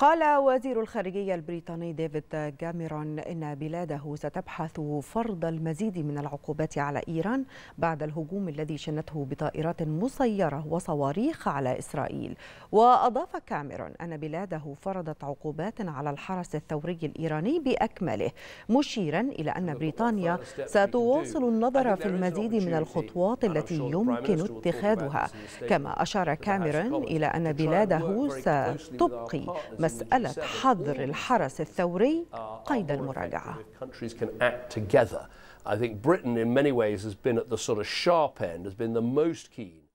قال وزير الخارجية البريطاني ديفيد كاميرون إن بلاده ستبحث فرض المزيد من العقوبات على إيران بعد الهجوم الذي شنته بطائرات مسيرة وصواريخ على إسرائيل وأضاف كاميرون أن بلاده فرضت عقوبات على الحرس الثوري الإيراني بأكمله مشيرا إلى أن بريطانيا ستواصل النظر في المزيد من الخطوات التي يمكن اتخاذها كما أشار كاميرون إلى أن بلاده ستبقي مسألة حظر الحرس الثوري قيد المراجعة I think Britain, in many ways, has been at the sort of sharp end, has been the most keen.